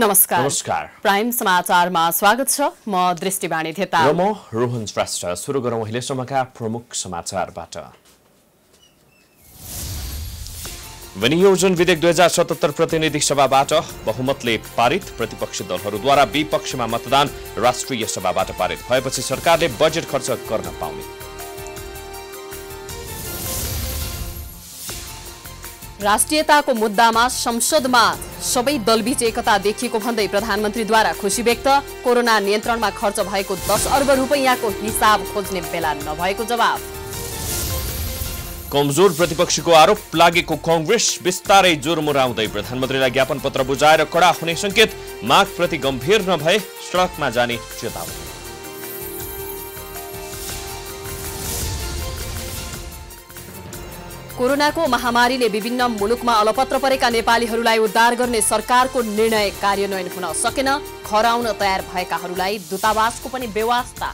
नमस्कार नमस्कार प्राइम समाचारमा स्वागत छ म दृष्टि बाणी धेता र म रोहन श्रेष्ठ सुरु गरौँ अहिलेसम्मका प्रमुख समाचारबाट विनियोजन विधेयक दुई हजार सतहत्तर प्रतिनिधि सभाबाट बहुमतले पारित प्रतिपक्षी दलहरूद्वारा विपक्षमा मतदान राष्ट्रिय सभाबाट पारित भएपछि सरकारले बजेट खर्च गर्न पाउने राष्ट्रियताको मुद्दामा संसदमा सबै दलबीच एकता देखिएको भन्दै प्रधानमन्त्रीद्वारा खुसी व्यक्त कोरोना नियन्त्रणमा खर्च भएको दस अर्ब रुपैयाँको हिसाब खोज्ने बेला नभएको जवाब कमजोर प्रतिपक्षीको आरोप लागेको कङ्ग्रेस बिस्तारै मुराउँदै प्रधानमन्त्रीलाई ज्ञापन पत्र बुझाएर कडा हुने संकेत मागप्रति गम्भीर नभए सडकमा जाने चेतावनी कोरोनाको महामारीले विभिन्न मुलुकमा अलपत्र परेका नेपालीहरूलाई उद्धार गर्ने सरकारको निर्णय कार्यान्वयन हुन सकेन घर आउन तयार भएकाहरूलाई दूतावासको पनि व्यवस्था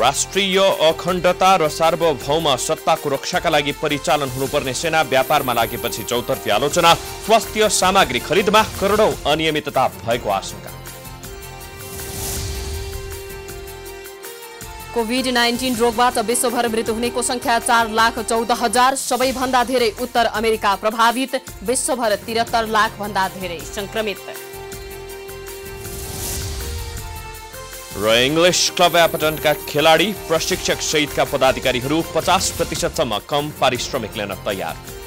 राष्ट्रिय अखण्डता र सार्वभौम सत्ताको रक्षाका लागि परिचालन हुनुपर्ने सेना व्यापारमा लागेपछि चौतर्फी आलोचना स्वास्थ्य सामग्री खरिदमा करोडौं अनियमितता भएको आशंका कोभिड नाइन्टिन रोगबाट विश्वभर मृत्यु हुनेको संख्या चार लाख चौध हजार सबैभन्दा धेरै उत्तर अमेरिका प्रभावित विश्वभर त्रिहत्तर लाख भन्दा धेरै संक्रमित र इङ्ग्लिस क्लब एपटनका खेलाडी प्रशिक्षक सहितका पदाधिकारीहरू पचास प्रतिशतसम्म कम पारिश्रमिक लिन तयार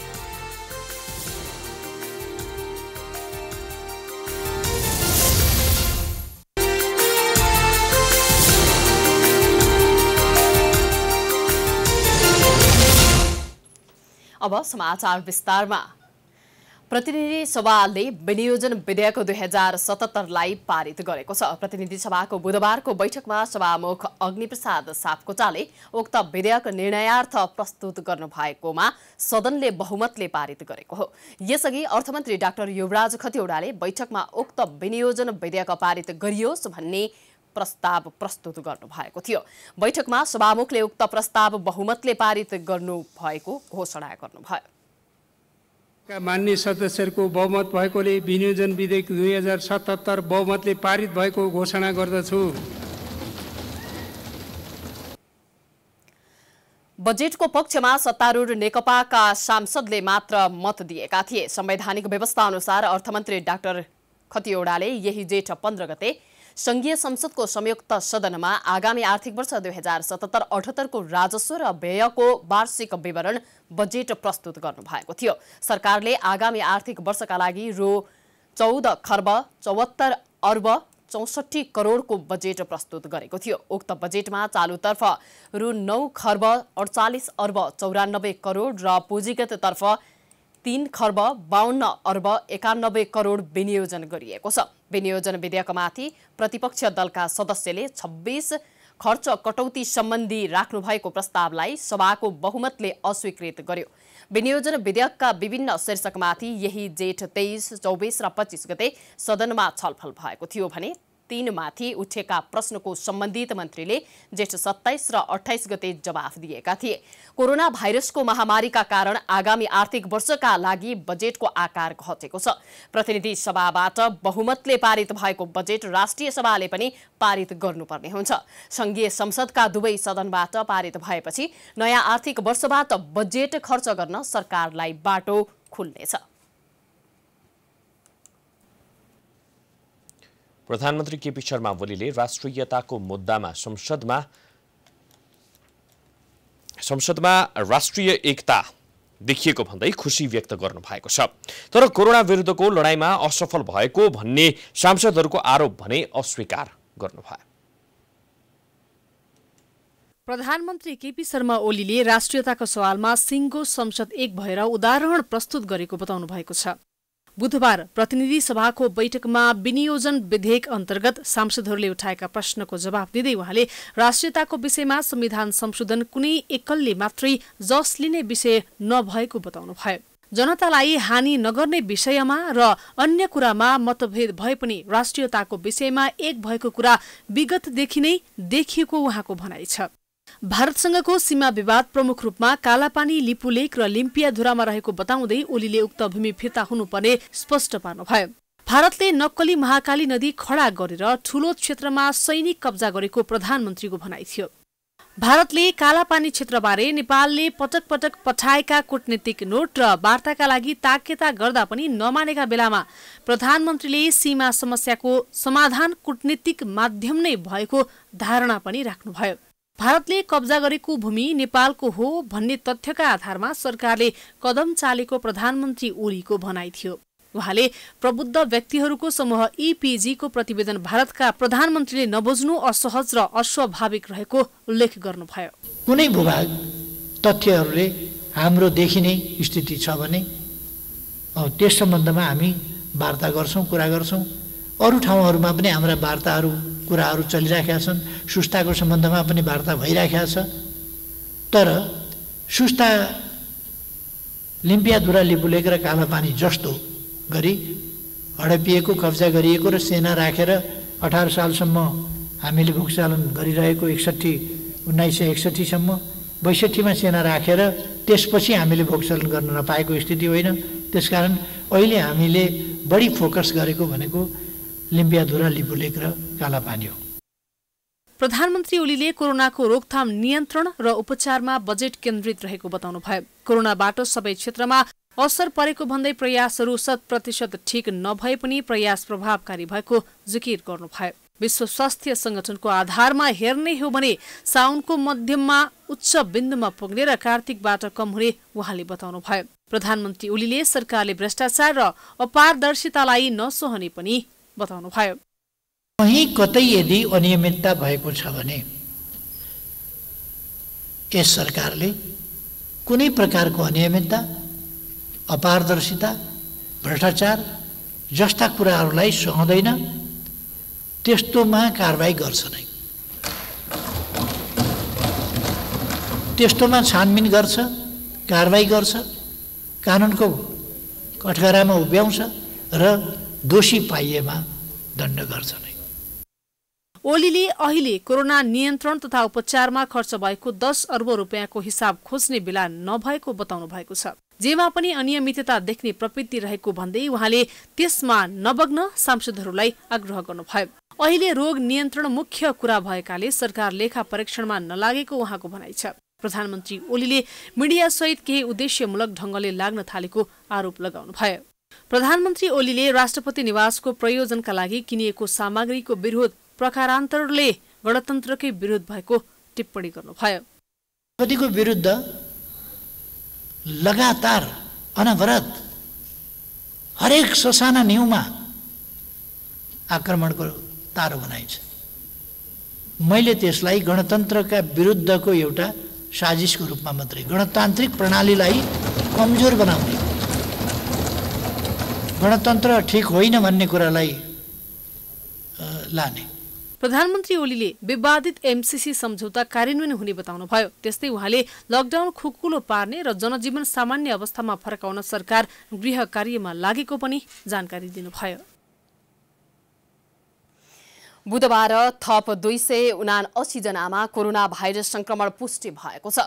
अब समाचार विस्तारमा प्रतिनिधि सभाले विनियोजन विधेयक दुई हजार सतहत्तरलाई पारित गरेको छ प्रतिनिधि सभाको बुधबारको बैठकमा सभामुख अग्निप्रसाद सापकोटाले उक्त विधेयक निर्णयार्थ प्रस्तुत गर्नु भएकोमा सदनले बहुमतले पारित गरेको हो यसअघि अर्थमन्त्री डाक्टर युवराज खतिवड़ाले बैठकमा उक्त विनियोजन विधेयक पारित गरियोस् भन्ने प्रस्ताव प्रस्तुत गर्नुभएको थियो बैठकमा सभामुखले उक्त प्रस्ताव बहुमतले पारित गर्नु भएको घोषणा गर्नुभयो मान्य सदस्यहरूको बहुमत भएकोले विनियोजन विधेयक दुई हजार सतहत्तर बहुमतले पारित भएको घोषणा गर्दछु बजेटको पक्षमा सत्तारूढ नेकपाका सांसदले मात्र मत दिएका थिए संवैधानिक व्यवस्था अनुसार अर्थमन्त्री डाक्टर खतिवड़ाले यही जेठ पन्ध्र गते संघीय संसदको संयुक्त सदनमा आगामी आर्थिक वर्ष दुई हजार सतहत्तर अठहत्तरको राजस्व र व्ययको वार्षिक विवरण बजेट प्रस्तुत गर्नुभएको थियो सरकारले आगामी आर्थिक वर्षका लागि रु चौध खर्ब चौहत्तर अर्ब चौसठी करोडको बजेट प्रस्तुत गरेको थियो उक्त बजेटमा चालुतर्फ रु नौ खर्ब अडचालिस अर्ब चौरानब्बे करोड र पुँजीगततर्फ तीन खर्ब बाहन्न अर्ब एकानब्बे करोड विनियोजन गरिएको छ विनियोजन विधेयकमाथि प्रतिपक्ष दलका सदस्यले छब्बिस खर्च कटौती सम्बन्धी राख्नु भएको प्रस्तावलाई सभाको बहुमतले अस्वीकृत गर्यो विनियोजन विधेयकका विभिन्न शीर्षकमाथि यही जेठ तेइस चौबिस र पच्चिस गते सदनमा छलफल भएको थियो भने तीनमाथि उठेका प्रश्नको सम्बन्धित मन्त्रीले जेठ सत्ताइस र अठाइस गते जवाफ दिएका थिए कोरोना भाइरसको महामारीका कारण आगामी आर्थिक वर्षका लागि बजेटको आकार घटेको छ प्रतिनिधि सभाबाट बहुमतले पारित भएको बजेट राष्ट्रिय सभाले पनि पारित गर्नुपर्ने हुन्छ संघीय संसदका दुवै सदनबाट पारित भएपछि नयाँ आर्थिक वर्षबाट बजेट खर्च गर्न सरकारलाई बाटो खुल्नेछ प्रधानमन्त्री केपी शर्मा ओलीले राष्ट्रियताको मुद्दामा संसदमा संसदमा राष्ट्रिय एकता देखिएको भन्दै खुसी व्यक्त गर्नु भएको छ तर कोरोना विरुद्धको लडाईँमा असफल भएको भन्ने सांसदहरूको आरोप भने अस्वीकार गर्नुभयो प्रधानमन्त्री केपी शर्मा ओलीले राष्ट्रियताको सवालमा सिङ्गो संसद एक भएर उदाहरण प्रस्तुत गरेको बताउनु भएको छ बुधबार प्रतिनिधि सभाको बैठकमा विनियोजन विधेयक अन्तर्गत सांसदहरूले उठाएका प्रश्नको जवाब दिँदै उहाँले राष्ट्रियताको विषयमा संविधान संशोधन कुनै एकलले मात्रै जस लिने विषय नभएको बताउनुभयो जनतालाई हानि नगर्ने विषयमा र अन्य कुरामा मतभेद भए पनि राष्ट्रियताको विषयमा एक भएको कुरा विगतदेखि नै देखिएको उहाँको भनाइ छ भारतसँगको सीमा विवाद प्रमुख रूपमा कालापानी लिपुलेक र लिम्पियाधुरामा रहेको बताउँदै ओलीले उक्त भूमि फिर्ता हुनुपर्ने स्पष्ट पार्नुभयो भारतले नक्कली महाकाली नदी खडा गरेर ठूलो क्षेत्रमा सैनिक कब्जा गरेको प्रधानमन्त्रीको भनाइ थियो भारतले कालापानी क्षेत्रबारे नेपालले पटक पटक पठाएका कूटनीतिक नोट र वार्ताका लागि ताकेता गर्दा पनि नमानेका बेलामा प्रधानमन्त्रीले सीमा समस्याको समाधान कूटनीतिक माध्यम नै भएको धारणा पनि राख्नुभयो भारतले कब्जा गरेको भूमि नेपालको हो भन्ने तथ्यका आधारमा सरकारले कदम चालेको प्रधानमन्त्री ओलीको भनाइ थियो उहाँले प्रबुद्ध व्यक्तिहरूको समूह इपिजीको प्रतिवेदन भारतका प्रधानमन्त्रीले नबुझ्नु असहज र अस्वाभाविक रहेको उल्लेख गर्नुभयो कुनै भूभाग तथ्यहरूले हाम्रो देखिने स्थिति छ भने त्यस सम्बन्धमा हामी वार्ता गर्छौँ कुरा गर्छौँ अरू ठाउँहरूमा पनि हाम्रा वार्ताहरू कुराहरू चलिरहेका छन् सुस्ताको सम्बन्धमा पनि वार्ता भइरहेका छ तर सुस्ता लिम्पियाधुराले बुलेको र कालापानी जस्तो गरी हडपिएको कब्जा गरिएको र सेना राखेर अठार सालसम्म हामीले भोगचालन गरिरहेको एकसट्ठी उन्नाइस सय एकसट्ठीसम्म बैसठीमा सेना राखेर त्यसपछि हामीले भोगचालन गर्न नपाएको स्थिति होइन त्यसकारण अहिले हामीले बढी फोकस गरेको भनेको लिम्बियाधुरा लिम्बुलेक र पानी हो प्रधानमन्त्री ओलीले कोरोनाको रोकथाम नियन्त्रण र उपचारमा बजेट केन्द्रित रहेको बताउनुभयो कोरोनाबाट सबै क्षेत्रमा असर परेको भन्दै प्रयासहरू शत प्रतिशत ठिक नभए पनि प्रयास प्रभावकारी भएको जिकिर गर्नुभयो विश्व स्वास्थ्य संगठनको आधारमा हेर्ने हो भने साउनको मध्यममा उच्च बिन्दुमा पुग्ने र कार्तिकबाट कम हुने उहाँले बताउनुभयो प्रधानमन्त्री ओलीले सरकारले भ्रष्टाचार र अपारदर्शितालाई नसोहने पनि बताउनु बताउनुभयो कहीँ कतै यदि अनियमितता भएको छ भने यस सरकारले कुनै प्रकारको अनियमितता अपारदर्शिता भ्रष्टाचार जस्ता कुराहरूलाई सुहाउँदैन त्यस्तोमा कारवाही गर्छ नै त्यस्तोमा छानबिन गर्छ कारवाही गर्छ कानुनको कठघरामा उभ्याउँछ र दोषी पाइएमा दण्ड गर्छ नै ओलीले अहिले कोरोना नियन्त्रण तथा उपचारमा खर्च भएको दस अर्ब रुपियाँको हिसाब खोज्ने बेला नभएको बताउनु भएको छ जेमा पनि अनियमितता देख्ने प्रवृत्ति रहेको भन्दै उहाँले त्यसमा नबग्न सांसदहरूलाई आग्रह गर्नुभयो अहिले रोग नियन्त्रण मुख्य कुरा भएकाले सरकार लेखा परीक्षणमा नलागेको उहाँको भनाइ छ प्रधानमन्त्री ओलीले मिडियासहित केही उद्देश्यमूलक ढङ्गले लाग्न थालेको आरोप लगाउनुभयो प्रधानमन्त्री ओलीले राष्ट्रपति निवासको प्रयोजनका लागि किनिएको सामग्रीको विरोध प्रकारान्तरले गणतन्त्रकै विरोध भएको टिप्पणी गर्नुभयो राष्ट्रपतिको विरुद्ध लगातार अनवरत हरेक ससाना न्युमा आक्रमणको तारो बनाइन्छ मैले त्यसलाई गणतन्त्रका विरुद्धको एउटा साजिसको रूपमा मात्रै गणतान्त्रिक प्रणालीलाई कमजोर बनाउने गणतन्त्र ठिक होइन भन्ने कुरालाई लाने प्रधानमन्त्री ओलीले विवादित एमसिसी सम्झौता कार्यान्वयन हुने बताउनुभयो त्यस्तै उहाँले लकडाउन खुकुलो पार्ने र जनजीवन सामान्य अवस्थामा फर्काउन सरकार गृह कार्यमा लागेको पनि जानकारी दिनुभयो बुधबार थप दुई सय उना कोरोना भाइरस संक्रमण पुष्टि भएको छ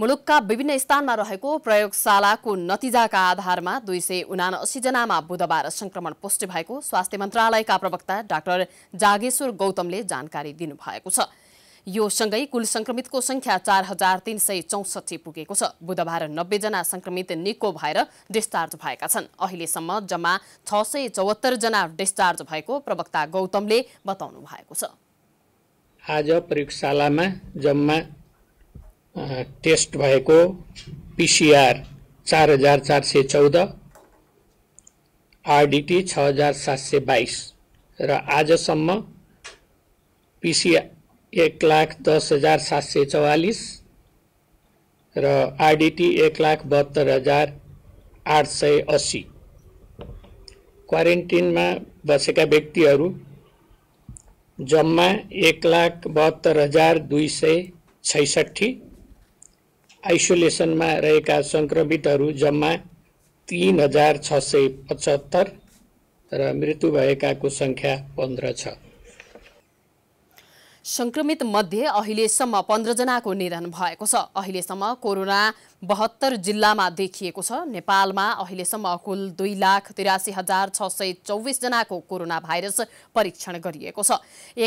मुलुकका विभिन्न स्थानमा रहेको प्रयोगशालाको नतिजाका आधारमा दुई सय उनासी जनामा बुधबार संक्रमण पुष्टि भएको स्वास्थ्य मन्त्रालयका प्रवक्ता डाक्टर जागेश्वर गौतमले जानकारी दिनुभएको छ यो सँगै कुल संक्रमितको संख्या चार हजार तीन सय चौसठी पुगेको छ बुधबार नब्बेजना संक्रमित निको भएर डिस्चार्ज भएका छन् अहिलेसम्म जम्मा छ सय चौहत्तरजना डिस्चार्ज भएको प्रवक्ता गौतमले बताउनु भएको छ आज प्रयोगशालामा जम्मा टेस्ट भएको पिसिआर चार हजार चार सय चौध आरडिटी छ हजार सात सय बाइस र आजसम्म पिसिआर एक लाख दस हजार सात सय चौवालिस र आरडिटी एक लाख बहत्तर हजार आठ सय अस्सी क्वारेन्टिनमा बसेका व्यक्तिहरू जम्मा एक लाख बहत्तर हजार दुई सय छैसठी आइसोलेसनमा रहेका सङ्क्रमितहरू जम्मा तिन हजार छ सय पचहत्तर र मृत्यु भएकाको सङ्ख्या पन्ध्र छ सङ्क्रमित मध्ये अहिलेसम्म पन्ध्रजनाको निधन भएको छ अहिलेसम्म कोरोना बहत्तर जिल्लामा देखिएको छ नेपालमा अहिलेसम्म कुल दुई लाख तिरासी हजार छ सय चौबिसजनाको कोरोना भाइरस परीक्षण गरिएको छ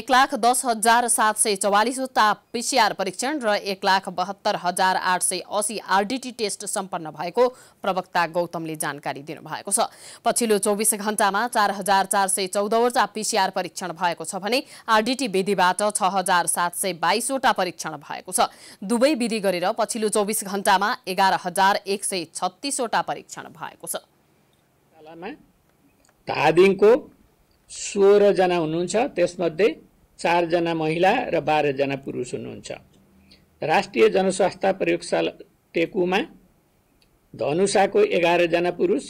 एक लाख दस हजार सात सय चौवालिसवटा पिसिआर परीक्षण र एक लाख बहत्तर हजार आठ सय असी आरडिटी टेस्ट सम्पन्न भएको प्रवक्ता गौतमले जानकारी दिनुभएको छ पछिल्लो चौबिस घण्टामा चार हजार चार सय चौधवटा पिसिआर परीक्षण भएको छ भने आरडिटी विधिबाट छ हजार सात सय बाइसवटा परीक्षण भएको छ दुवै विधि गरेर पछिल्लो चौबिस घण्टामा एघार हजार एक सय छत्तिसवटा परीक्षण भएको छ धादिङको सोह्रजना हुनुहुन्छ त्यसमध्ये चारजना महिला र बाह्रजना पुरुष हुनुहुन्छ राष्ट्रिय जनस्वास्थ्य प्रयोगशाला टेकुमा धनुषाको एघारजना पुरुष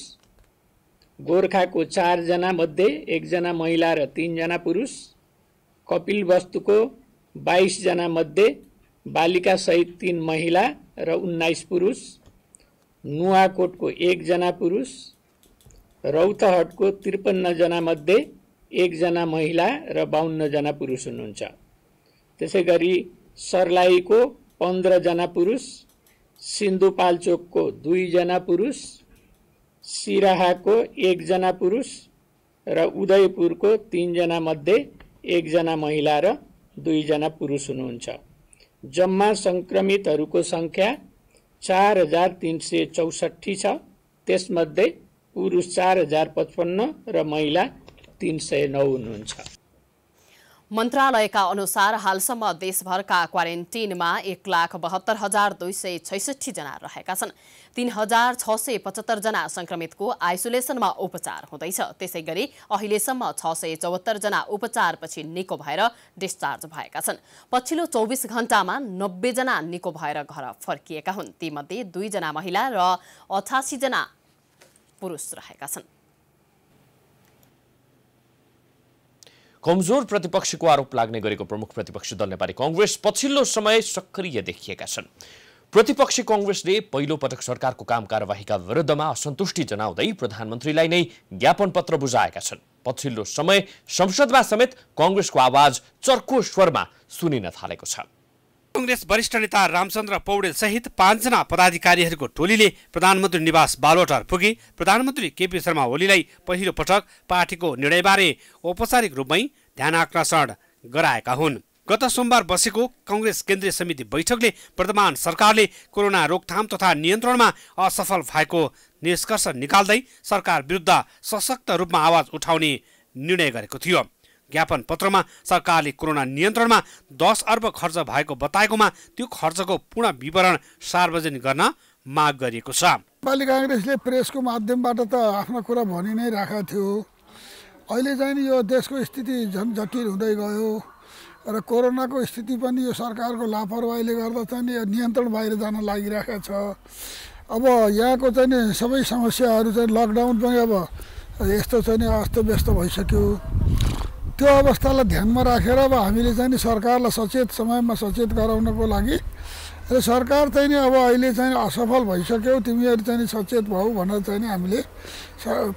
गोर्खाको चारजना मध्ये एकजना महिला र तिनजना पुरुष कपिल वस्तुको बाइसजना मध्ये बालिका सहित तिन महिला रईस उन्नाइस पुरुष को एकजना पुरुष रौतहट को रौतहटको त्रिपन्नजनामध्ये एकजना महिला रवन्न जना पुरुष हुनुहुन्छ सरलाई को पंद्रह जना पुरुष को दुईजना पुरुष सिराहाको एकजना पुरुष र को तीनजना मध्य एकजना महिला र दुईजना पुरुष हो जम्मा सङ्क्रमितहरूको सङ्ख्या चार हजार तिन सय चौसठी छ त्यसमध्ये पुरुष चार हजार पचपन्न र महिला तिन सय नौ हुनुहुन्छ मन्त्रालयका अनुसार हालसम्म देशभरका क्वारेन्टिनमा एक लाख बहत्तर हजार दुई सय छैसठीजना रहेका छन् तीन हजार छ सय पचहत्तरजना सङ्क्रमितको आइसोलेसनमा उपचार हुँदैछ त्यसै गरी अहिलेसम्म छ सय चौहत्तरजना उपचारपछि निको भएर डिस्चार्ज भएका छन् पछिल्लो चौबिस घण्टामा नब्बेजना निको भएर घर फर्किएका हुन् तीमध्ये दुईजना महिला र अठासीजना पुरुष रहेका छन् कमजोर प्रतिपक्षको आरोप लाग्ने गरेको प्रमुख प्रतिपक्षी दल नेपाली कङ्ग्रेस पछिल्लो समय सक्रिय देखिएका छन् प्रतिपक्षी कङ्ग्रेसले पहिलो पटक सरकारको काम कार्यवाहीका विरुद्धमा असन्तुष्टि जनाउँदै प्रधानमन्त्रीलाई नै ज्ञापन पत्र बुझाएका छन् पछिल्लो समय संसदमा समेत कङ्ग्रेसको आवाज चर्को स्वरमा सुनिन थालेको छ कंग्रेस वरिष्ठ नेता रामचन्द्र पौडेल सहित पाँचजना पदाधिकारीहरूको टोलीले प्रधानमन्त्री निवास बालोटार पुगे प्रधानमन्त्री केपी शर्मा ओलीलाई पहिलो पटक पार्टीको निर्णयबारे औपचारिक रूपमै ध्यान आकर्षण गराएका हुन् गत सोमबार बसेको कङ्ग्रेस केन्द्रीय समिति बैठकले वर्तमान सरकारले कोरोना रोकथाम तथा नियन्त्रणमा असफल भएको निष्कर्ष निकाल्दै सरकार विरुद्ध सशक्त रूपमा आवाज उठाउने निर्णय गरेको थियो ज्ञापन पत्रमा सरकारले कोरोना नियन्त्रणमा दस अर्ब खर्च भएको बताएकोमा त्यो खर्चको पूर्ण विवरण सार्वजनिक गर्न माग गरिएको छ नेपाली काङ्ग्रेसले प्रेसको माध्यमबाट त आफ्नो कुरा भनि नै राखेको थियो अहिले चाहिँ यो देशको स्थिति झन् जटिल हुँदै गयो र कोरोनाको स्थिति पनि यो सरकारको लापरवाहीले गर्दा चाहिँ यो नियन्त्रण बाहिर जान लागिरहेको छ अब यहाँको चाहिँ नि सबै समस्याहरू चाहिँ लकडाउन पनि अब यस्तो चाहिँ अस्त व्यस्त भइसक्यो त्यो अवस्थालाई ध्यानमा राखेर अब हामीले चाहिँ नि सरकारलाई सचेत समयमा सचेत गराउनको लागि र सरकार चाहिँ नि अब अहिले चाहिँ असफल भइसक्यो तिमीहरू चाहिँ सचेत भयो भनेर चाहिँ हामीले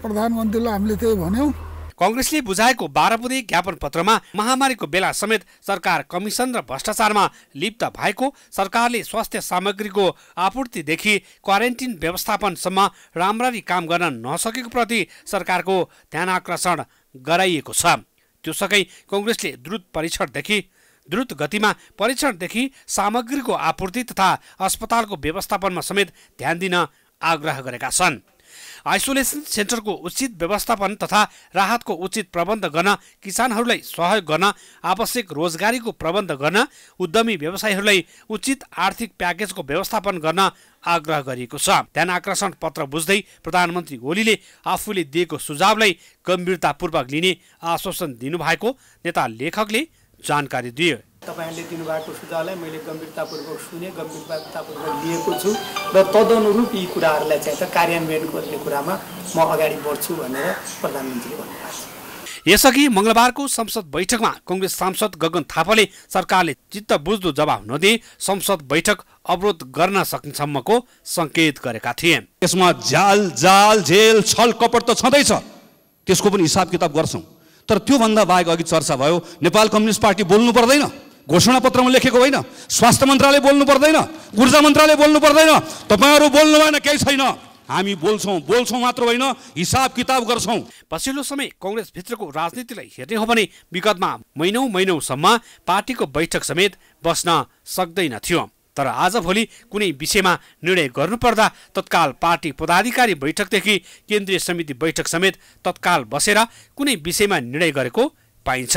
प्रधानमन्त्रीलाई हामीले त्यही भन्यौँ कङ्ग्रेसले बुझाएको बाह्रबुधे ज्ञापन पत्रमा महामारीको बेला समेत सरकार कमिसन र भ्रष्टाचारमा लिप्त भएको सरकारले स्वास्थ्य सामग्रीको आपूर्तिदेखि क्वारेन्टिन व्यवस्थापनसम्म राम्ररी काम गर्न नसकेको प्रति सरकारको ध्यान आकर्षण गराइएको छ त्यो सँगै कङ्ग्रेसले द्रुत परीक्षणदेखि द्रुत गतिमा परीक्षणदेखि सामग्रीको आपूर्ति तथा अस्पतालको व्यवस्थापनमा समेत ध्यान दिन आग्रह गरेका छन् आइसोलेसन सेन्टरको उचित व्यवस्थापन तथा राहतको उचित प्रबन्ध गर्न किसानहरूलाई सहयोग गर्न आवश्यक रोजगारीको प्रबन्ध गर्न उद्यमी व्यवसायीहरूलाई उचित आर्थिक प्याकेजको व्यवस्थापन गर्न आग्रह गरिएको छ ध्यान आकर्षण पत्र बुझ्दै प्रधानमन्त्री ओलीले आफूले दिएको सुझावलाई गम्भीरतापूर्वक लिने आश्वासन दिनुभएको नेता लेखकले जानकारी दियो तपाईँहरूले दिनुभएको सुझावलाई मैले गम्भीरतापूर्वक सुने गम्भीरतापूर्वक लिएको छु र तदनुरूप यी कुराहरूलाई चाहिँ त कार्यान्वयन गर्ने कुरामा म अगाडि बढ्छु भनेर प्रधानमन्त्रीले भन्नुभएको छ यसअघि मंगलबारको संसद बैठकमा कंग्रेस सांसद गगन थापाले सरकारले चित्त बुझ्दो जवाब नदिए संसद बैठक अवरोध गर्न सक्नेसम्मको सङ्केत गरेका थिए यसमा जाल जाल झेल छल कपट त छँदैछ त्यसको पनि हिसाब किताब गर्छौँ तर त्योभन्दा बाहेक अघि चर्चा भयो नेपाल कम्युनिस्ट पार्टी बोल्नु पर्दैन घोषणा पत्रमा लेखेको होइन स्वास्थ्य मन्त्रालय बोल्नु पर्दैन ऊर्जा मन्त्रालय बोल्नु पर्दैन तपाईँहरू बोल्नु भएन केही छैन हामी बोल्छौँ बोल्छौँ मात्र होइन हिसाब किताब गर्छौँ पछिल्लो समय कङ्ग्रेसभित्रको राजनीतिलाई हेर्ने हो भने विगतमा महिनौ महिनौसम्म पार्टीको बैठक समेत बस्न सक्दैन थियो तर आजभोलि कुनै विषयमा निर्णय गर्नुपर्दा तत्काल पार्टी पदाधिकारी बैठकदेखि केन्द्रीय समिति बैठक समेत तत्काल बसेर कुनै विषयमा निर्णय गरेको पाइन्छ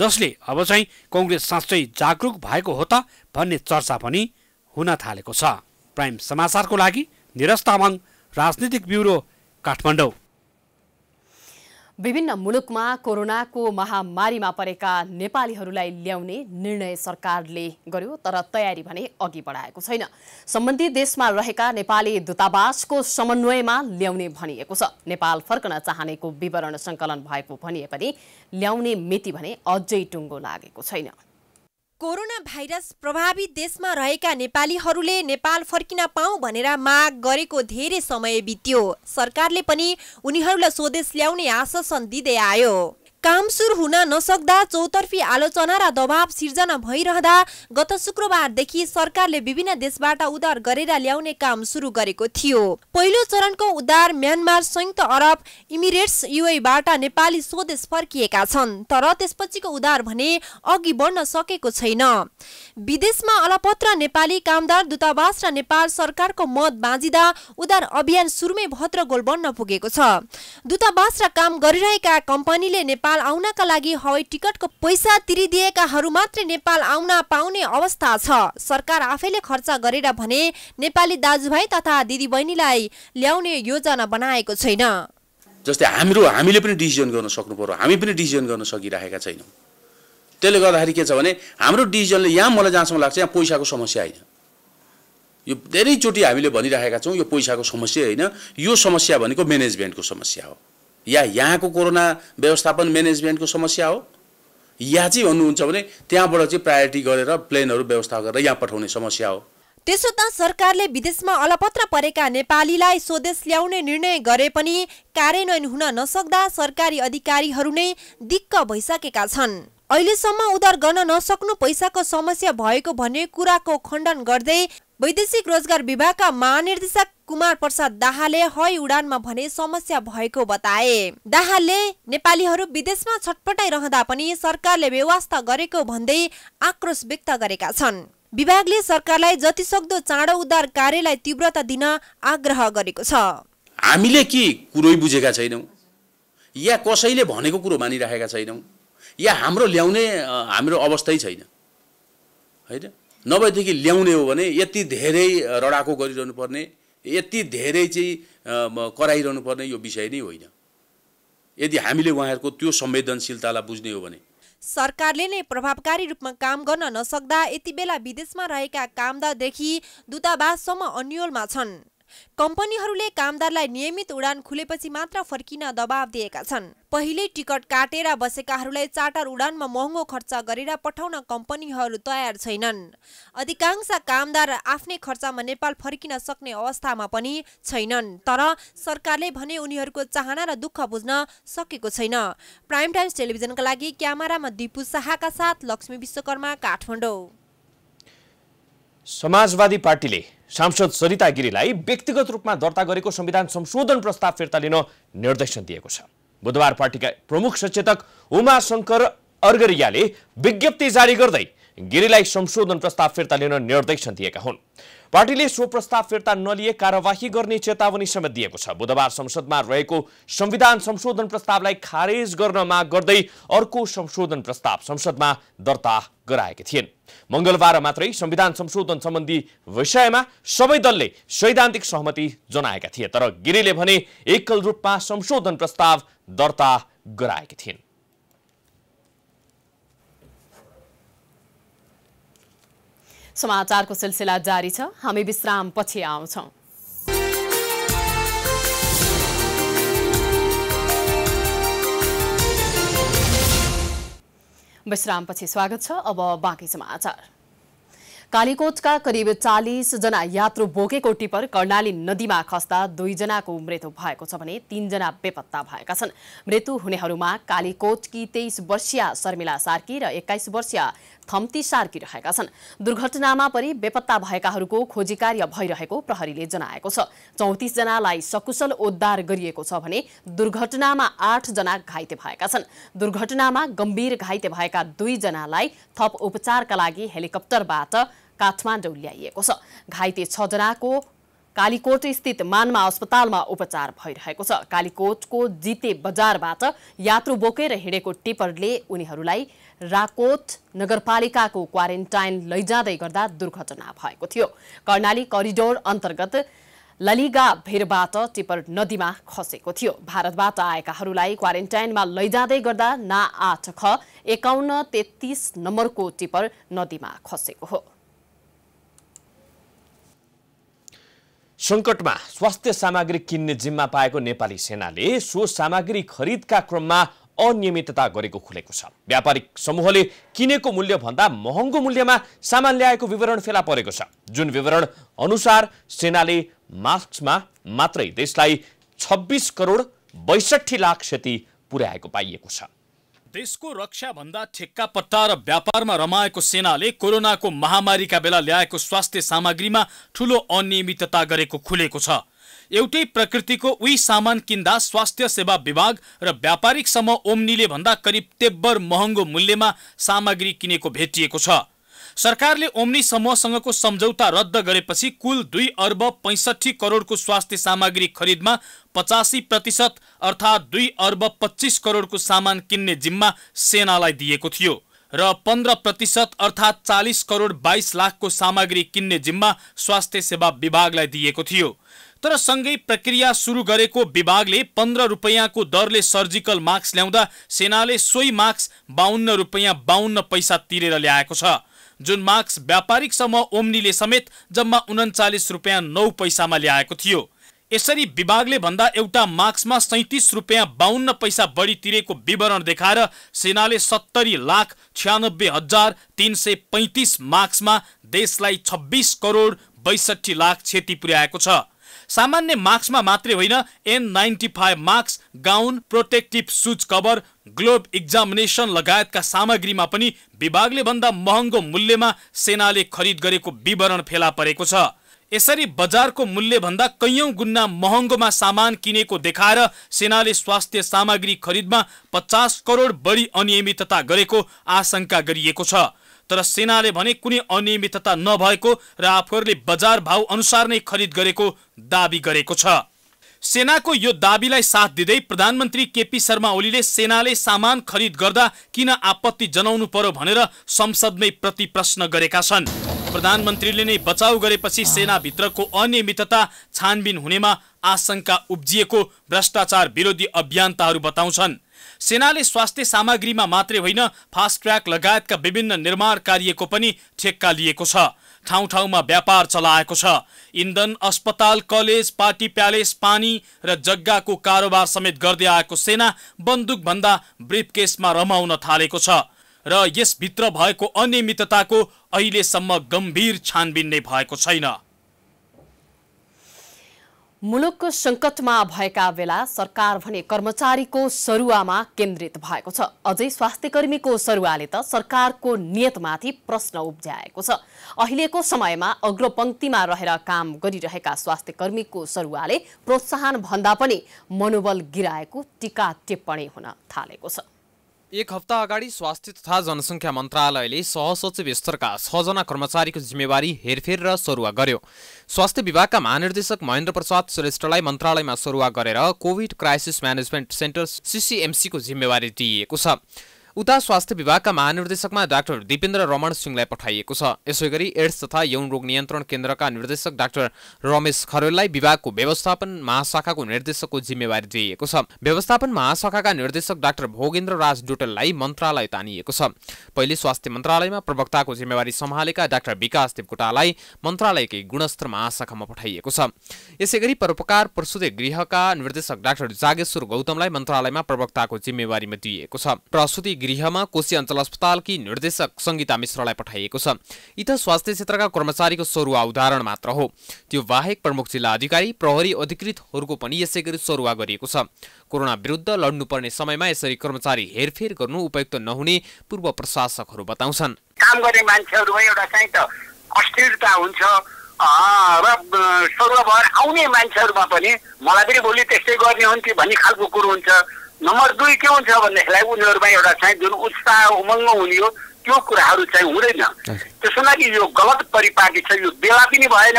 जसले अब चाहिँ कङ्ग्रेस साँच्चै जागरुक भएको हो त भन्ने चर्चा पनि हुन थालेको छ प्राइम समाचारको लागि निरज तामाङ राजनीतिक ब्युरो काठमाडौँ विभिन्न मुलुकमा कोरोनाको महामारीमा परेका नेपालीहरूलाई ल्याउने निर्णय सरकारले गर्यो तर तयारी भने अघि बढाएको छैन सम्बन्धित देशमा रहेका नेपाली दूतावासको समन्वयमा ल्याउने भनिएको छ नेपाल फर्कन चाहनेको विवरण सङ्कलन भएको भनिए पनि ल्याउने मिति भने अझै टुङ्गो लागेको छैन कोरोना भाइरस प्रभावित देशमा रहेका नेपालीहरूले नेपाल फर्किन पाऊ भनेर माग गरेको धेरै समय बित्यो सरकारले पनि उनीहरूलाई स्वदेश ल्याउने आश्वासन दिँदै आयो काम सुरु हुन नसक्दा चौतर्फी आलोचना र दबाव सिर्जना भइरहँदा गत शुक्रबारदेखि सरकारले विभिन्न देशबाट उद्धार गरेर ल्याउने काम सुरु गरेको थियो पहिलो चरणको उद्धार म्यानमार संयुक्त अरब इमिरेट्स युएबाट नेपाली स्वदेश फर्किएका छन् तर त्यसपछिको उद्धार भने अघि बढ्न सकेको छैन विदेशमा अलपत्र नेपाली कामदार दूतावास र नेपाल सरकारको मत बाँझिँदा उद्धार अभियान सुरुमै भद्रगोल बन्न पुगेको छ दूतावास र काम गरिरहेका कम्पनीले नेपाल नेपाल आउनका लागि हवाई टिकटको पैसा तिरिदिएकाहरू मात्रै नेपाल आउन पाउने अवस्था छ सरकार आफैले खर्च गरेर भने नेपाली दाजुभाइ तथा दिदीबहिनीलाई ल्याउने योजना बनाएको छैन जस्तै हाम्रो हामीले पनि डिसिजन गर्न सक्नु पर्यो हामी पनि डिसिजन गर्न सकिरहेका छैनौँ त्यसले गर्दाखेरि के छ भने हाम्रो डिसिजनले यहाँ मलाई जहाँसम्म लाग्छ यहाँ पैसाको समस्या होइन यो धेरैचोटि हामीले भनिरहेका छौँ यो पैसाको समस्या होइन यो समस्या भनेको म्यानेजमेन्टको समस्या हो या यहाँको कोरोना व्यवस्थापन म्यानेजमेन्टको समस्या हो या चाहिँ भन्नुहुन्छ भने त्यहाँबाट चाहिँ प्रायोरिटी गरेर प्लेनहरू व्यवस्था गरेर यहाँ पठाउने समस्या हो त्यसो त सरकारले विदेशमा अलपत्र परेका नेपालीलाई स्वदेश ल्याउने निर्णय गरे पनि कार्यान्वयन हुन नसक्दा सरकारी अधिकारीहरू नै दिक्क भइसकेका छन् अहिलेसम्म उद्धार गर्न नसक्नु पैसाको समस्या भएको भन्ने कुराको खण्डन गर्दै वैदेशिक रोजगार विभागका महानिर्देशक कुमार प्रसाद दाहालले हवाई उडानमा भने समस्या भएको बताए दाहालले नेपालीहरू विदेशमा छटपटाइ रहँदा पनि सरकारले व्यवस्था गरेको भन्दै आक्रोश व्यक्त गरेका छन् विभागले सरकारलाई जतिसक्दो चाँडो उद्धार कार्यलाई तीव्रता दिन आग्रह गरेको छ हामीले के कुरै बुझेका छैनौँ या कसैले भनेको कुरो मानिराखेका छैनौँ या हाम्रो ल्याउने हाम्रो अवस्थै छैन होइन नभएदेखि ल्याउने हो भने यति धेरै रडाको गरिरहनु पर्ने यति धेरै चाहिँ कराइरहनु पर्ने यो विषय नै होइन यदि हामीले उहाँहरूको त्यो संवेदनशीलतालाई बुझ्ने हो भने सरकारले नै प्रभावकारी रूपमा काम गर्न नसक्दा यति बेला विदेशमा रहेका कामदादेखि दूतावाससम्म अन्यलमा छन् कम्पनीहरूले कामदारलाई नियमित उडान खुलेपछि मात्र फर्किन दबाव दिएका छन् पहिले टिकट काटेर बसेकाहरूलाई चार्टर उडानमा महँगो खर्च गरेर पठाउन कम्पनीहरू तयार छैनन् अधिकांश कामदार आफ्नै खर्चमा नेपाल फर्किन सक्ने अवस्थामा पनि छैनन् तर सरकारले भने उनीहरूको चाहना र दुःख बुझ्न सकेको छैन प्राइम टाइम्स टेलिभिजनका लागि क्यामेरामा दिपु शाहका साथ लक्ष्मी विश्वकर्मा काठमाडौँ समाजवादी पार्टीले सांसद सरिता गिरीलाई व्यक्तिगत रूपमा दर्ता गरेको संविधान संशोधन प्रस्ताव फिर्ता लिन निर्देशन दिएको छ बुधबार पार्टीका प्रमुख सचेतक उमा शङ्कर अर्गरियाले विज्ञप्ति जारी गर्दै गिरीलाई संशोधन प्रस्ताव फिर्ता लिन निर्देशन दिएका हुन् पार्टीले सो प्रस्ताव फिर्ता नलिए कार्यवाही गर्ने चेतावनी समेत दिएको छ बुधबार संसदमा रहेको संविधान संशोधन प्रस्तावलाई खारेज गर्न माग गर्दै अर्को संशोधन प्रस्ताव संसदमा दर्ता गराएकी थिइन् मंगलबार मात्रै संविधान संशोधन सम्बन्धी विषयमा सबै दलले सैद्धान्तिक सहमति जनाएका थिए तर गिरीले भने एकल रूपमा संशोधन प्रस्ताव दर्ता गराएकी थिइन् समाचारको सिलसिला जारी छ हामी विश्राम पछि आउँछौँ विश्रामपछि स्वागत छ अब बाँकी समाचार कालीकोटका करिब चालिसजना यात्रु बोकेको टिपर कर्णाली नदीमा खस्दा दुईजनाको मृत्यु भएको छ भने तीनजना बेपत्ता भएका छन् मृत्यु हुनेहरूमा कालीकोटकी तेइस वर्षीय शर्मिला सार्की र एक्काइस वर्षीय थम्ती सार्किरहेका छन् दुर्घटनामा पनि बेपत्ता भएकाहरूको खोजी कार्य भइरहेको प्रहरीले जनाएको छ जनालाई सकुशल उद्धार गरिएको छ भने दुर्घटनामा जना घाइते भएका छन् दुर्घटनामा गम्भीर घाइते भएका दुईजनालाई थप उपचारका लागि हेलिकप्टरबाट काठमाडौँ ल्याइएको छ घाइते छजनाको कालीकोट स्थित मानमा अस्पतालमा उपचार भइरहेको छ कालीकोटको जिते बजारबाट यात्रु बोकेर हिँडेको टिपरले उनीहरूलाई राकोट नगरपालिकाको क्वारेन्टाइन लैजाँदै गर्दा दुर्घटना भएको थियो कर्णाली करिडोर अन्तर्गत ललिगा भेरबाट टिपर नदीमा खसेको थियो भारतबाट आएकाहरूलाई क्वारेन्टाइनमा लैजाँदै गर्दा ना आठ ख एकाउन्न तेत्तिस नम्बरको टिपर नदीमा खसेको हो सङ्कटमा स्वास्थ्य सामग्री किन्ने जिम्मा पाएको नेपाली सेनाले सो सामग्री खरिदका क्रममा अनियमितता गरेको खुलेको छ व्यापारिक समूहले किनेको मूल्यभन्दा महँगो मूल्यमा सामान ल्याएको विवरण फेला परेको छ जुन विवरण अनुसार सेनाले मास्कमा मात्रै देशलाई छब्बिस करोड बैसठी लाख क्षति पुर्याएको पाइएको छ देशको रक्षाभन्दा पट्टा र व्यापारमा रमाएको सेनाले कोरोनाको महामारीका बेला ल्याएको स्वास्थ्य सामग्रीमा ठूलो अनियमितता गरेको खुलेको छ एउटै प्रकृतिको उही सामान किन्दा स्वास्थ्य सेवा विभाग र व्यापारिक समूह ओम्नीले भन्दा करिब तेब्बर महँगो मूल्यमा सामग्री किनेको भेटिएको छ सरकारले ओम्नी समूहसँगको सम्झौता रद्द गरेपछि कुल दुई अर्ब पैँसठी करोडको स्वास्थ्य सामग्री खरिदमा पचासी प्रतिशत अर्थात् दुई अर्ब पच्चिस करोडको सामान किन्ने जिम्मा सेनालाई दिएको थियो र पन्ध्र प्रतिशत अर्थात् चालिस करोड बाइस लाखको सामग्री किन्ने जिम्मा स्वास्थ्य सेवा विभागलाई दिएको थियो तर सँगै प्रक्रिया सुरु गरेको विभागले पन्ध्र रुपियाँको दरले सर्जिकल मास्क ल्याउँदा सेनाले सोही मास्क बाहन्न रुपियाँ बाहन्न पैसा तिरेर ल्याएको छ जुन मार्क्स व्यापारिक समूह ओम्नीले समेत जम्मा उन्चालिस रुपियाँ नौ पैसामा ल्याएको थियो यसरी विभागले भन्दा एउटा मार्क्समा सैतिस रुपियाँ बाहन्न पैसा बढी तिरेको विवरण देखाएर सेनाले सत्तरी लाख छ्यानब्बे हजार तिन सय पैँतिस मार्क्समा देशलाई छब्बिस करोड बैसठी लाख क्षति पुर्याएको छ सामान्य मास्कमा मात्रै होइन N ninety five mask gown protective shoes cover glove examination लगायतका सामग्रीमा पनि विभागले भन्दा महँगो मूल्यमा सेनाले खरिद गरेको विवरण फेला परेको छ यसरी बजारको मूल्यभन्दा कैयौं गुन्ना महँगोमा सामान किनेको देखाएर सेनाले स्वास्थ्य सामग्री खरिदमा पचास करोड बढी अनियमितता गरेको आशंका गरिएको छ तर सेनाले भने कुनै अनियमितता नभएको र आफूहरूले बजार भाव अनुसार नै खरिद गरेको दावी गरेको छ सेनाको यो दावीलाई साथ दिँदै प्रधानमन्त्री केपी शर्मा ओलीले सेनाले सामान खरिद गर्दा किन आपत्ति जनाउनु पर्यो भनेर संसदमै प्रति प्रश्न गरेका छन् प्रधानमन्त्रीले नै बचाउ गरेपछि सेनाभित्रको अनियमितता छानबिन हुनेमा आशंका उब्जिएको भ्रष्टाचार विरोधी अभियन्ताहरू बताउँछन् सेनाले स्वास्थ्य सामग्रीमा मात्रै होइन फास्ट ट्र्याक लगायतका विभिन्न निर्माण कार्यको पनि ठेक्का लिएको छ ठाउँ ठाउँमा व्यापार चलाएको छ इन्धन अस्पताल कलेज पार्टी प्यालेस पानी र जग्गाको कारोबार समेत गर्दै आएको सेना बन्दुकभन्दा ब्रिफकेसमा रमाउन थालेको छ र यसभित्र भएको अनियमितताको अहिलेसम्म गम्भीर छानबिन नै भएको छैन मुलुकको सङ्कटमा भएका बेला सरकार भने कर्मचारीको सरुवामा केन्द्रित भएको छ अझै स्वास्थ्यकर्मीको सरुवाले त सरकारको नियतमाथि प्रश्न उब्जाएको छ अहिलेको समयमा अग्रपङ्क्तिमा रहेर काम गरिरहेका स्वास्थ्यकर्मीको सरुवाले प्रोत्साहन भन्दा पनि मनोबल गिराएको टिका टिप्पणी हुन थालेको छ एक हप्ता अगाडि स्वास्थ्य तथा जनसङ्ख्या मन्त्रालयले सहसचिव स्तरका छजना कर्मचारीको जिम्मेवारी हेरफेर र सरुवा गर्यो स्वास्थ्य विभागका महानिर्देशक महेन्द्र प्रसाद श्रेष्ठलाई मन्त्रालयमा सरुवा गरेर कोभिड क्राइसिस म्यानेजमेन्ट सेन्टर सिसिएमसीको जिम्मेवारी दिइएको छ उता स्वास्थ्य विभागका महानिर्देशकमा डाक्टर दिपेन्द्र रमण सिंहलाई पठाइएको छ यसै गरी एड्स तथा यौन रोग नियन्त्रण केन्द्रका निर्देशक डाक्टर रमेश खरेललाई विभागको व्यवस्थापन महाशाखाको निर्देशकको जिम्मेवारी दिइएको छ व्यवस्थापन महाशाखाका निर्देशक डाक्टर भोगेन्द्र राज डोटललाई मन्त्रालय तानिएको छ पहिले स्वास्थ्य मन्त्रालयमा प्रवक्ताको जिम्मेवारी सम्हालेका डाक्टर विकास देवकोटालाई मन्त्रालयकै गुणस्तर महाशाखामा पठाइएको छ यसै गरी परोपकार प्रसुदे गृहका निर्देशक डाक्टर जागेश्वर गौतमलाई मन्त्रालयमा प्रवक्ताको जिम्मेवारीमा दिइएको छ प्रसुति गृहमा कोशी अञ्चल अस्पतालकी निर्देशक सङ्गीता मिश्रलाई पठाइएको छ यी त स्वास्थ्य क्षेत्रका कर्मचारीको सरुवा उदाहरण मात्र हो त्यो बाहेक प्रमुख जिल्ला अधिकारी प्रहरी अधिकृतहरूको पनि यसै गरी सरुवा गरिएको छ कोरोना विरुद्ध लड्नुपर्ने समयमा यसरी कर्मचारी हेरफेर गर्नु उपयुक्त नहुने पूर्व प्रशासकहरू बताउँछन् काम गर्ने मान्छेहरूमा एउटा चाहिँ त अस्थिरता हुन्छ र सरुवा भएर आउने मान्छेहरूमा पनि मलाई पनि भोलि त्यस्तै गर्ने हुन्थ्यो भन्ने खालको कुरो हुन्छ नम्बर दुई के हुन्छ भनेदेखिलाई उनीहरूमा एउटा चाहिँ जुन उत्साह उमङ्ग हुने हो त्यो कुराहरू चाहिँ हुँदैन त्यसको लागि यो गलत परिपाटी छ यो बेला पनि भएन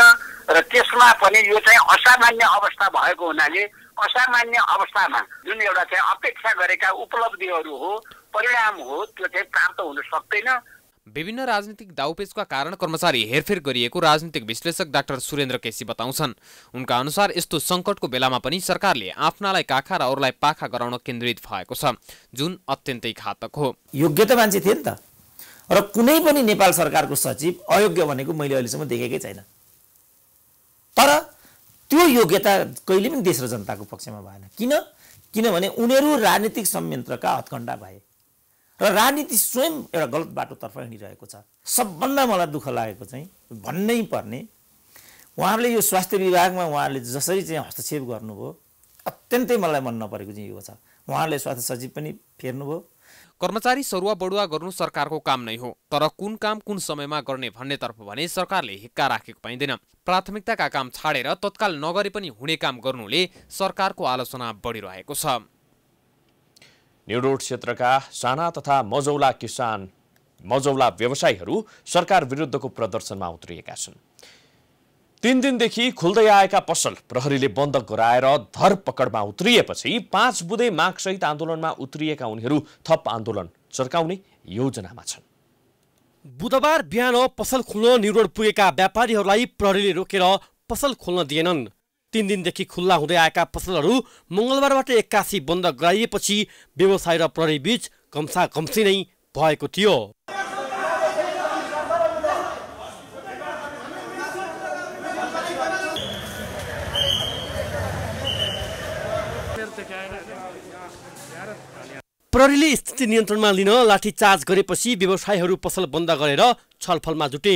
र त्यसमा पनि यो चाहिँ असामान्य अवस्था भएको हुनाले असामान्य अवस्थामा जुन एउटा चाहिँ अपेक्षा गरेका उपलब्धिहरू हो परिणाम हो त्यो चाहिँ प्राप्त हुन सक्दैन विभिन्न राजनीतिक दाउपेचका कारण कर्मचारी हेरफेर गरिएको राजनीतिक विश्लेषक डाक्टर सुरेन्द्र केसी बताउँछन् उनका अनुसार यस्तो सङ्कटको बेलामा पनि सरकारले आफ्नालाई काखा र अरूलाई पाखा गराउन केन्द्रित भएको छ जुन अत्यन्तै घातक हो योग्यता मान्छे थिए नि त र कुनै पनि नेपाल सरकारको सचिव अयोग्य भनेको मैले अहिलेसम्म देखेकै छैन तर त्यो योग्यता कहिले पनि देश र जनताको पक्षमा भएन किन किनभने उनीहरू राजनीतिक संयन्त्रका हत्कण्डा भए र राजनीति स्वयं एउटा गलत बाटोतर्फ हिँडिरहेको छ सबभन्दा मलाई दुःख लागेको चाहिँ भन्नै पर्ने उहाँहरूले यो स्वास्थ्य विभागमा उहाँहरूले जसरी चाहिँ हस्तक्षेप गर्नुभयो अत्यन्तै मलाई मन नपरेको चाहिँ यो छ उहाँहरूले स्वास्थ्य सचिव पनि फेर्नुभयो कर्मचारी सरुवा बढुवा गर्नु सरकारको काम नै हो तर कुन काम कुन समयमा गर्ने भन्नेतर्फ भने सरकारले हिक्का राखेको पाइँदैन प्राथमिकताका काम छाडेर तत्काल नगरे पनि हुने काम गर्नुले सरकारको आलोचना बढिरहेको छ न्युरोड क्षेत्रका साना तथा मजौला किसान मजौला व्यवसायीहरू सरकार विरुद्धको प्रदर्शनमा उत्रिएका छन् तीन दिनदेखि खुल्दै आएका पसल प्रहरीले बन्द गराएर धरपकडमा उत्रिएपछि पाँच बुधे मागसहित आन्दोलनमा उत्रिएका उनीहरू थप आन्दोलन चर्काउने योजनामा छन् बुधबार बिहान पसल खोल्न न्युरोड पुगेका व्यापारीहरूलाई प्रहरीले रोकेर पसल खोल्न दिएनन् तीन दिनदेखि खुल्ला हुँदै आएका पसलहरू मङ्गलबारबाट एक्कासी बन्द गराइएपछि व्यवसाय र प्रहरीबीच घम्साघम्सी नै भएको थियो प्रहरीले स्थिति नियन्त्रणमा लिन लाठीचार्ज गरेपछि व्यवसायीहरू पसल बन्द गरेर छलफलमा जुटे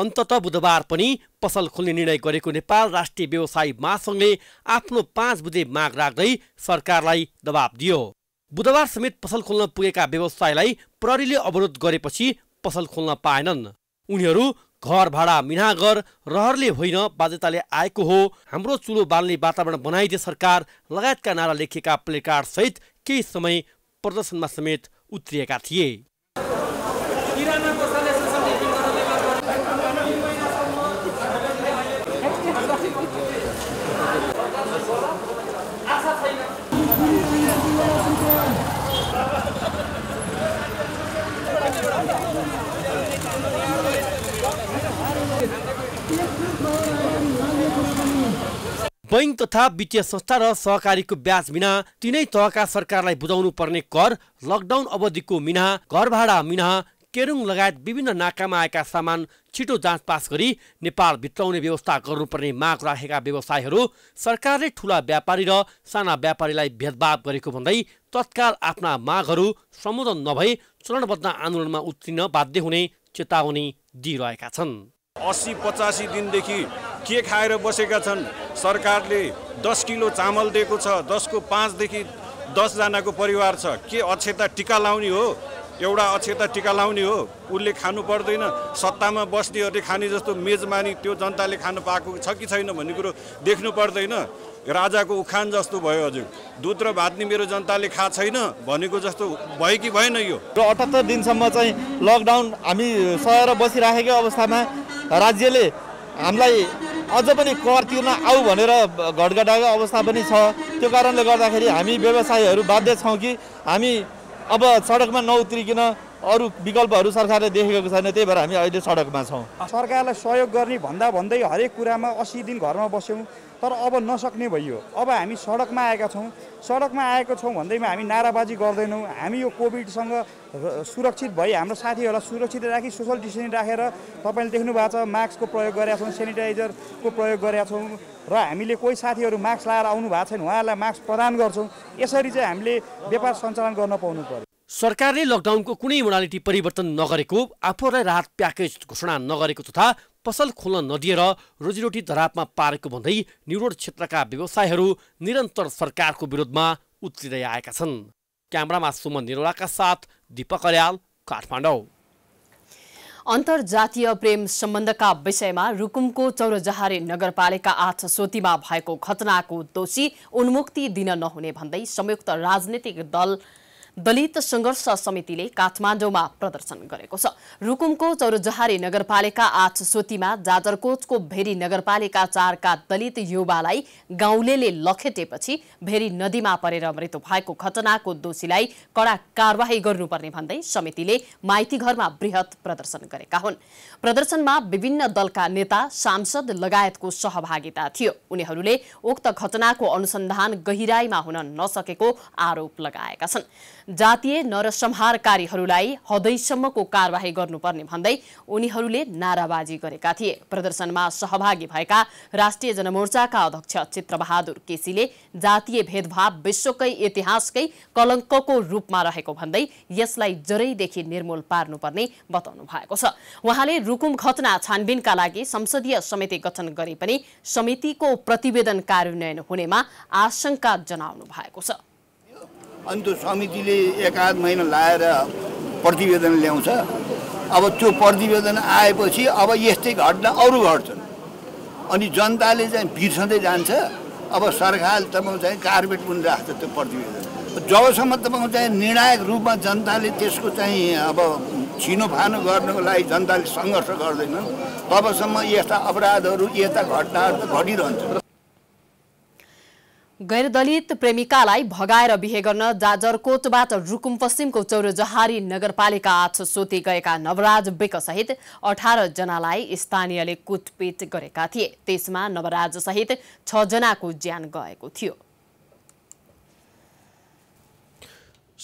अन्तत बुधबार पनि पसल खोल्ने निर्णय गरेको नेपाल राष्ट्रिय व्यवसायी महासङ्घले आफ्नो पाँच बुधे माग राख्दै सरकारलाई दबाब दियो बुधबार समेत पसल खोल्न पुगेका व्यवसायलाई प्रहरीले अवरोध गरेपछि पसल खोल्न पाएनन् उनीहरू घर भाडा मिनागर रहरले होइन बाध्यताले आएको हो हाम्रो चुलो बाल्ने वातावरण बनाइदिए सरकार लगायतका नारा लेखिएका प्लेकार्डसहित केही समय प्रदर्शनमा समेत उत्रिएका थिए बैङ्क तथा वित्तीय संस्था र सहकारीको ब्याज मिना तिनै तहका सरकारलाई बुझाउनु पर्ने कर लकडाउन अवधिको मिना घर भाडा मिना केरुङ लगायत विभिन्न नाकामा आएका सामान छिटो जाँच पास गरी नेपाल भित्राउने व्यवस्था गर्नुपर्ने माग राखेका व्यवसायहरू सरकारले ठुला व्यापारी र साना व्यापारीलाई भेदभाव गरेको भन्दै तत्काल आफ्ना मागहरू सम्बोधन नभई चरणबद्ध आन्दोलनमा उत्रिन बाध्य हुने चेतावनी दिइरहेका छन् असी पचासी दिनदेखि के खाएर बसेका छन् सरकारले दस किलो चामल दिएको छ दसको पाँचदेखि दसजनाको परिवार छ के अक्षता टिका लाउने हो एउटा अक्षता टिका लाउने हो उसले खानु पर्दैन सत्तामा बस्नेहरूले खाने जस्तो मेजमानी त्यो जनताले खानु पाएको छ कि छैन भन्ने कुरो देख्नु पर्दैन राजाको उखान जस्तो भयो हजुर दुध र भात नि मेरो जनताले खा छैन भनेको जस्तो भयो कि भएन यो र अठहत्तर दिनसम्म चाहिँ लकडाउन हामी सहेर बसिराखेकै अवस्थामा राज्यले हामीलाई अझ पनि कर तिर्न आऊ भनेर घटघटाएको अवस्था पनि छ त्यो कारणले गर्दाखेरि हामी व्यवसायीहरू बाध्य छौँ कि हामी अब सडकमा नउत्रिकन अरू विकल्पहरू सरकारले देखेको छैन त्यही भएर हामी अहिले सडकमा छौँ सरकारलाई सहयोग गर्ने भन्दा भन्दै हरेक कुरामा असी दिन घरमा बस्यौँ तर अब नसक्ने भइयो अब हामी सडकमा आएका छौँ सडकमा आएको छौँ भन्दैमा हामी नाराबाजी गर्दैनौँ हामी यो कोभिडसँग सुरक्षित भई हाम्रो साथीहरूलाई सुरक्षित राखी सोसल डिस्टेन्सिङ राखेर रा, तपाईँले देख्नु भएको छ मास्कको प्रयोग गरेका छौँ सेनिटाइजरको प्रयोग गरेका छौँ र हामीले कोही साथीहरू मास्क लाएर आउनु भएको छैन उहाँहरूलाई मास्क प्रदान गर्छौँ यसरी चाहिँ हामीले व्यापार सञ्चालन गर्न पाउनु पर्यो सरकारले लकडाउनको कुनै मोडालिटी परिवर्तन नगरेको आफूहरूलाई राहत प्याकेज घोषणा नगरेको तथा पसल खोल्न नदिएर रोजीरोटी धरापमा पारेको भन्दै निरोड क्षेत्रका व्यवसायहरू निरन्तर सरकारको विरोधमा उत्रिँदै आएका छन् क्यामरामा सुमन निरोलाका साथ दिपक अर्याल काठमाडौँ अन्तर्जातीय प्रेम सम्बन्धका विषयमा रुकुमको चौरजहारे नगरपालिका आठ सोतीमा भएको घटनाको दोषी उन्मुक्ति दिन नहुने भन्दै संयुक्त राजनीतिक दल दलित सङ्घर्ष समितिले काठमाडौँमा प्रदर्शन गरेको छ रुकुमको चौरजहारी नगरपालिका आठ सोतीमा जाजरकोटको भेरी नगरपालिका चारका दलित युवालाई गाउँले लखेटेपछि भेरी नदीमा परेर मृत्यु भएको घटनाको दोषीलाई कडा कारवाही गर्नुपर्ने भन्दै समितिले माइतीघरमा घरमा वृहत प्रदर्शन गरेका हुन् प्रदर्शनमा विभिन्न दलका नेता सांसद लगायतको सहभागिता थियो उनीहरूले उक्त घटनाको अनुसन्धान गहिराईमा हुन नसकेको आरोप लगाएका छन् जातीय नरसंहारकारीहरूलाई हदैसम्मको कारवाही गर्नुपर्ने भन्दै उनीहरूले नाराबाजी गरेका थिए प्रदर्शनमा सहभागी भएका राष्ट्रिय जनमोर्चाका अध्यक्ष चित्रबहादुर केसीले जातीय भेदभाव विश्वकै इतिहासकै कलङ्कको रूपमा रहेको भन्दै यसलाई जरैदेखि निर्मूल पार्नुपर्ने बताउनु भएको छ उहाँले रुकुम घटना छानबिनका लागि संसदीय समिति गठन गरे पनि समितिको प्रतिवेदन कार्यान्वयन हुनेमा आशंका जनाउनु भएको छ अनि त्यो समितिले एक आध महिना लाएर प्रतिवेदन ल्याउँछ अब त्यो प्रतिवेदन आएपछि अब यस्तै घटना अरू घट्छन् अनि जनताले चाहिँ बिर्सँदै जान्छ अब सरकार तपाईँको चाहिँ कार्पेट पनि राख्छ त्यो प्रतिवेदन जबसम्म तपाईँको चाहिँ निर्णायक रूपमा जनताले त्यसको चाहिँ अब छिनोफानो गर्नको लागि जनताले सङ्घर्ष गर्दैनन् तबसम्म यस्ता अपराधहरू यस्ता घटनाहरू त घटिरहन्छ गैर दलित प्रेमिकालाई भगाएर बिहे गर्न जाजरकोटबाट रुकुम पश्चिमको चौरजहारी नगरपालिका आठ सोते गएका नवराज बेकसहित अठार जनालाई स्थानीयले कुटपिट गरेका थिए त्यसमा नवराज सहित छ जनाको ज्यान गएको थियो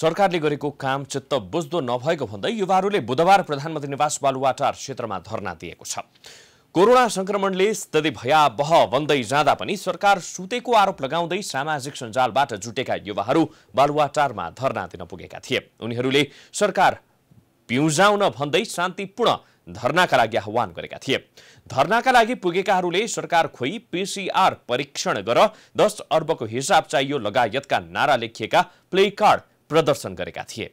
सरकारले गरेको काम चित्त बुझ्दो नभएको भन्दै युवाहरूले बुधबार प्रधानमन्त्री निवास बालुवाटार क्षेत्रमा धरना दिएको छ कोरोना संक्रमणले स्थिति भयावह बन्दै जाँदा पनि सरकार सुतेको आरोप लगाउँदै सामाजिक सञ्जालबाट जुटेका युवाहरू बालुवाटारमा धरना दिन पुगेका थिए उनीहरूले सरकार पिउजाउन भन्दै शान्तिपूर्ण धरनाका लागि आह्वान गरेका थिए धरनाका लागि पुगेकाहरूले सरकार खोइ पिसिआर परीक्षण गर दस अर्बको हिसाब चाहियो लगायतका नारा लेखिएका प्ले कार्ड प्रदर्शन गरेका थिए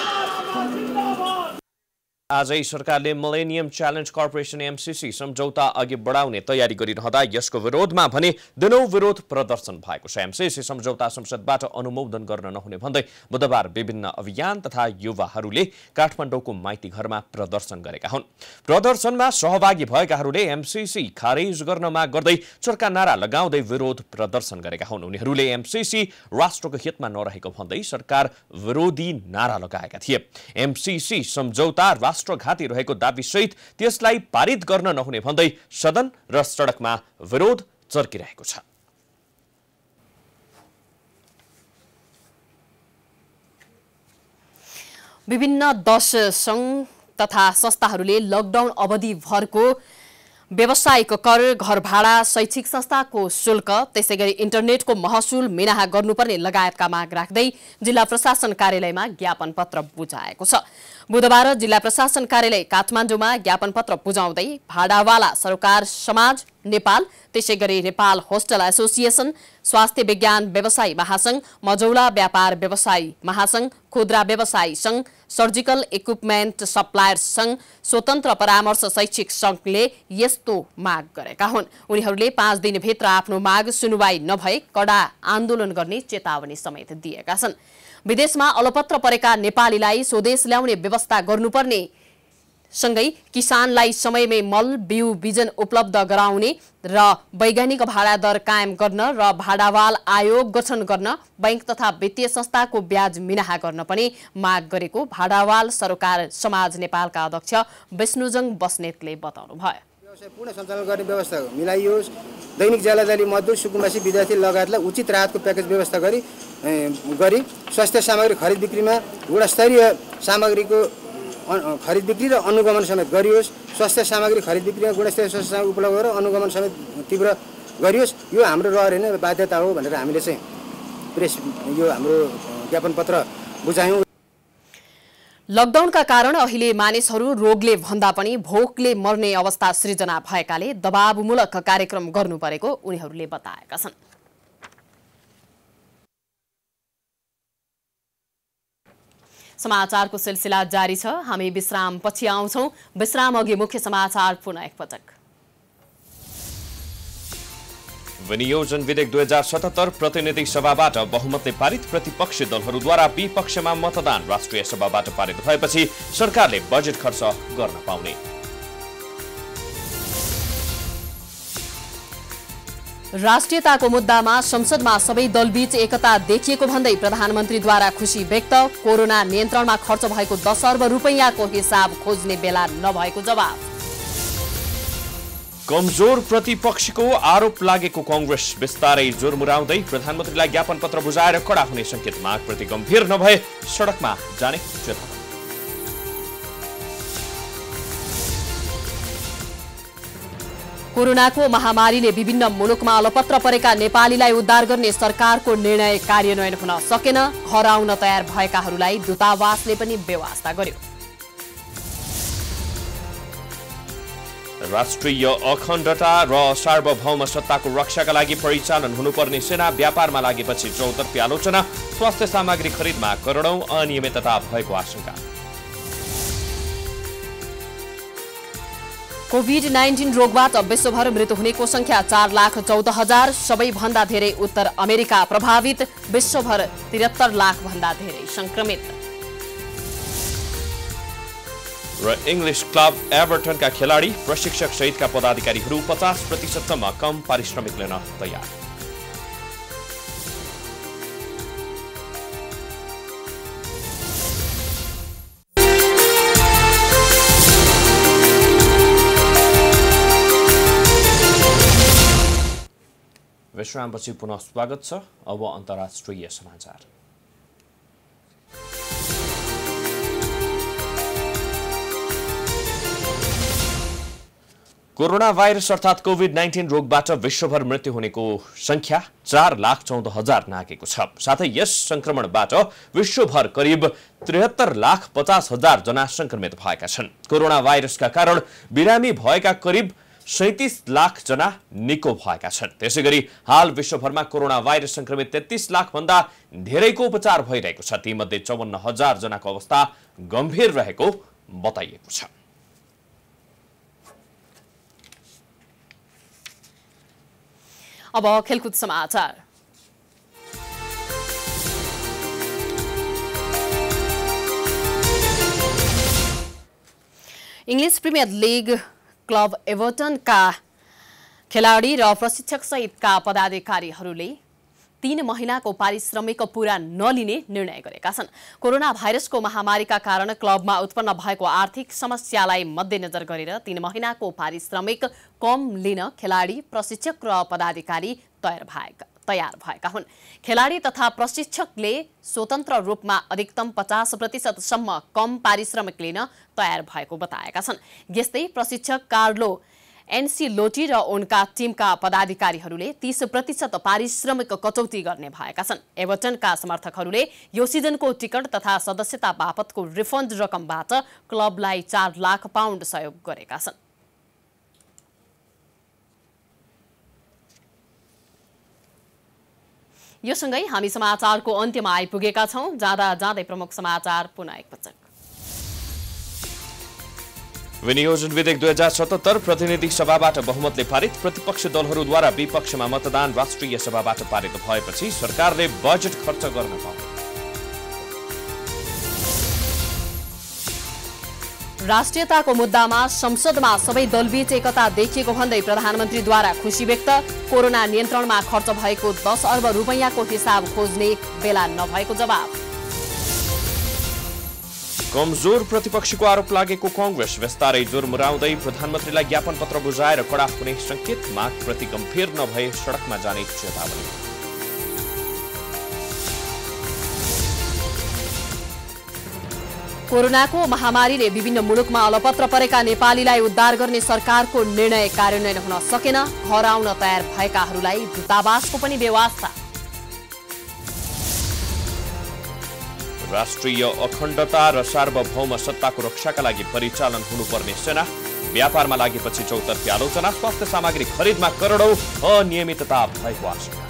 आजै सरकारले मलेनियम च्यालेन्ज कर्पोरेसन एमसिसी सम्झौता अघि बढाउने तयारी गरिरहँदा यसको विरोधमा भने दिनौ विरोध प्रदर्शन भएको छ एमसिसी सम्झौता संसदबाट अनुमोदन गर्न नहुने भन्दै बुधबार विभिन्न अभियान तथा युवाहरूले काठमाडौँको माइती घरमा प्रदर्शन गरेका हुन् प्रदर्शनमा सहभागी भएकाहरूले एमसिसी खारेज गर्न माग गर्दै चर्का नारा लगाउँदै विरोध प्रदर्शन गरेका हुन् उनीहरूले एमसिसी राष्ट्रको हितमा नरहेको भन्दै सरकार विरोधी नारा लगाएका थिए एमसिसी सम्झौता राष्ट्रघाती रहेको दावीसहित त्यसलाई पारित गर्न नहुने भन्दै सदन र सडकमा विरोध चर्किरहेको छ विभिन्न दश सङ्घ तथा संस्थाहरूले लकडाउन अवधिभरको व्यावसायिक कर घर भाडा शैक्षिक संस्थाको शुल्क त्यसै गरी इन्टरनेटको महसुल मिनाहा गर्नुपर्ने लगायतका माग राख्दै जिल्ला प्रशासन कार्यालयमा ज्ञापन पत्र बुझाएको छ बुधबार जिल्ला प्रशासन कार्यालय काठमाडौँमा ज्ञापन पत्र बुझाउँदै भाडावाला सरकार समाज नेपाल त्यसै गरी नेपाल होस्टल एसोसिएसन स्वास्थ्य विज्ञान व्यवसायी महासंघ मजौला व्यापार व्यवसायी महासंघ खुद्रा व्यवसायी संघ सर्जिकल इक्विपमेन्ट सप्लायर्स संघ स्वतन्त्र परामर्श शैक्षिक संघले यस्तो माग गरेका हुन् उनीहरूले पाँच दिनभित्र आफ्नो माग सुनवाई नभए कडा आन्दोलन गर्ने चेतावनी समेत दिएका छन् विदेशमा अलपत्र परेका नेपालीलाई स्वदेश ल्याउने व्यवस्था गर्नुपर्ने सँगै किसानलाई समयमै मल बिउ बिजन उपलब्ध गराउने र वैज्ञानिक भाडा दर कायम गर्न र भाडावाल आयोग गठन गर्न बैंक तथा वित्तीय संस्थाको ब्याज मिनाहा गर्न पनि माग गरेको भाडावाल सरकार समाज नेपालका अध्यक्ष विष्णुजङ बस्नेतले बताउनुभयो पूर्ण सञ्चालन गर्ने व्यवस्था मिलाइयोस् दैनिक ज्यालादारी मजदुर सुकुम्बासी विद्यार्थी लगायतलाई उचित राहतको प्याकेज व्यवस्था गरी गरी स्वास्थ्य सामग्री खरिद बिक्रीमा गुणस्तरीय सामग्रीको खरिद बिक्री र अनुगमन समेत गरियोस् स्वास्थ्य सामग्री खरिद बिक्रीमा गुणस्तरीय स्वास्थ्य सामग्री उपलब्ध गरेर अनुगमन समेत तीव्र गरियोस् यो हाम्रो रहर होइन बाध्यता हो भनेर हामीले चाहिँ प्रेस यो हाम्रो ज्ञापन पत्र बुझायौँ लकडाउनका कारण अहिले मानिसहरू रोगले भन्दा पनि भोकले मर्ने अवस्था सृजना भएकाले दबावमूलक कार्यक्रम गर्नु परेको उनीहरूले बताएका छन् समाचारको सिलसिला जारी छ हामी विश्रामपछि आउँछौ विश्राम अघि मुख्य समाचार पुनः एकपटक विनियोजन विधेयक दुई हजार सतहत्तर प्रतिनिधि सभाबाट बहुमतले पारित प्रतिपक्षी दलहरूद्वारा विपक्षमा मतदान राष्ट्रिय सभाबाट पारित भएपछि सरकारले बजेट खर्च गर्न पाउने राष्ट्रियताको मुद्दामा संसदमा सबै दलबीच एकता देखिएको भन्दै प्रधानमन्त्रीद्वारा खुशी व्यक्त कोरोना नियन्त्रणमा खर्च भएको दश अर्ब रूपैयाँको हिसाब खोज्ने बेला नभएको जवाफ कमजोर प्रतिपक्षको आरोप लागेको कङ्ग्रेस बिस्तारै जोरमुराउँदै प्रधानमन्त्रीलाई ज्ञापन पत्र बुझाएर कडा हुने सङ्केत मागप्रति गम्भीर नभए सडकमा जाने चेतावनी कोरोनाको महामारीले विभिन्न मुलुकमा अलपत्र परेका नेपालीलाई उद्धार गर्ने सरकारको निर्णय कार्यान्वयन हुन सकेन घर आउन तयार भएकाहरूलाई दूतावासले पनि व्यवस्था गर्यो राष्ट्रिय अखण्डता र सार्वभौम सत्ताको रक्षाका लागि परिचालन हुनुपर्ने सेना व्यापारमा लागेपछि चौतर्फी आलोचना स्वास्थ्य सामग्री खरिदमा करोडौं अनियमितता भएको आशंका कोभिड नाइन्टिन रोगबाट विश्वभर मृत्यु हुनेको संख्या चार लाख चौध हजार सबैभन्दा धेरै उत्तर अमेरिका प्रभावित विश्वभर त्रिहत्तर भन्दा धेरै संक्रमित र इङ्ग्लिस क्लब एभर्टनका खेलाडी प्रशिक्षक सहितका पदाधिकारीहरू पचास प्रतिशतसम्म कम पारिश्रमिक लिन तयार विश्रामपछि पुनः स्वागत छ अब अन्तर्राष्ट्रिय समाचार कोरोना भाइरस अर्थात् कोभिड नाइन्टिन रोगबाट विश्वभर मृत्यु हुनेको संख्या चार लाख चौध हजार नागेको छ साथै यस संक्रमणबाट विश्वभर करिब त्रिहत्तर लाख पचास हजार जना संक्रमित भएका छन् कोरोना भाइरसका कारण बिरामी भएका करिब सैतिस लाख जना निको भएका छन् त्यसै गरी हाल विश्वभरमा कोरोना भाइरस सङ्क्रमित तेत्तिस लाखभन्दा धेरैको उपचार भइरहेको छ तीमध्ये चौवन्न हजार जनाको अवस्था गम्भीर रहेको बताइएको छ अब खेलकुद समाचार इङ्ग्लिस प्रिमियर लिग क्लब एभर्टनका खेलाडी र प्रशिक्षकसहितका पदाधिकारीहरूले तीन महिनाको पारिश्रमिक पूरा नलिने निर्णय गरेका छन् कोरोना भाइरसको महामारीका कारण क्लबमा उत्पन्न भएको आर्थिक समस्यालाई मध्यनजर गरेर तीन महिनाको पारिश्रमिक कम लिन खेलाडी प्रशिक्षक र पदाधिकारी तयार भएका तयार भएका हुन् खेलाडी तथा प्रशिक्षकले स्वतन्त्र रूपमा अधिकतम पचास प्रतिशतसम्म कम पारिश्रमिक लिन तयार भएको बताएका छन् यस्तै प्रशिक्षक कार्लो एनसी लोटी र उनका टिमका पदाधिकारीहरूले तीस प्रतिशत पारिश्रमिक कटौती गर्ने भएका छन् एभर्टनका समर्थकहरूले यो सिजनको टिकट तथा सदस्यता बापतको रिफन्ड रकमबाट क्लबलाई चार लाख पाउन्ड सहयोग गरेका छन् यो सँगै हामी समाचारको अन्त्यमा आइपुगेका छौँ जाँदा जाँदै प्रमुख समाचार पुनः एकपटक विनियोजन विधेयक दुई हजार सतहत्तर प्रतिनिधि सभाबाट बहुमतले पारित प्रतिपक्ष दलहरूद्वारा विपक्षमा मतदान राष्ट्रिय सभाबाट पारित भएपछि सरकारले बजेट खर्च गर्न पाउने राष्ट्रियताको मुद्दामा संसदमा सबै दलबीच एकता देखिएको भन्दै प्रधानमन्त्रीद्वारा खुशी व्यक्त कोरोना नियन्त्रणमा खर्च भएको दस अर्ब रुपैयाँको हिसाब खोज्ने बेला नभएको जवाफ कमजोर प्रतिपक्षीको आरोप लागेको कङ्ग्रेस बिस्तारै जोर मुराउँदै प्रधानमन्त्रीलाई ज्ञापन पत्र बुझाएर कडा हुने सङ्केत प्रति गम्भीर नभए सडकमा जाने चेतावनी कोरोनाको महामारीले विभिन्न मुलुकमा अलपत्र परेका नेपालीलाई उद्धार गर्ने सरकारको निर्णय कार्यान्वयन हुन सकेन घर आउन तयार भएकाहरूलाई दूतावासको पनि व्यवस्था राष्ट्रिय अखण्डता र सार्वभौम सत्ताको रक्षाका लागि परिचालन हुनुपर्ने सेना व्यापारमा लागेपछि चौतर्फी आलोचना स्वास्थ्य सामग्री खरिदमा करोडौं अनियमितता भएको आशंका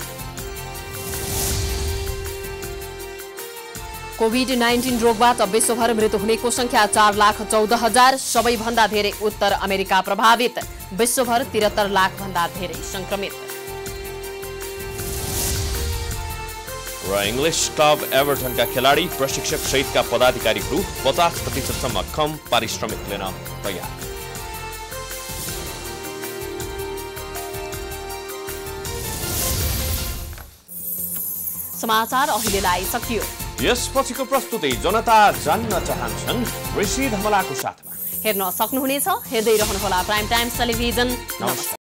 कोभिड नाइन्टिन रोगबाट विश्वभर मृत्यु हुनेको संख्या चार लाख चौध हजार सबैभन्दा धेरै उत्तर अमेरिका प्रभावित विश्वभर लाख भन्दा धेरै संक्रमित र इङ्ग्लिस क्लब एभर्टनका खेलाडी प्रशिक्षक सहितका पदाधिकारीहरू पचास प्रतिशतसम्म कम पारिश्रमिक लिन तयार समाचार अहिलेलाई सकियो यसपछिको प्रस्तुति जनता जान्न चाहन्छन् ऋषि धमलाको साथमा हेर्न सक्नुहुनेछ हेर्दै रहनुहोला प्राइम टाइम टेलिभिजन नमस्कार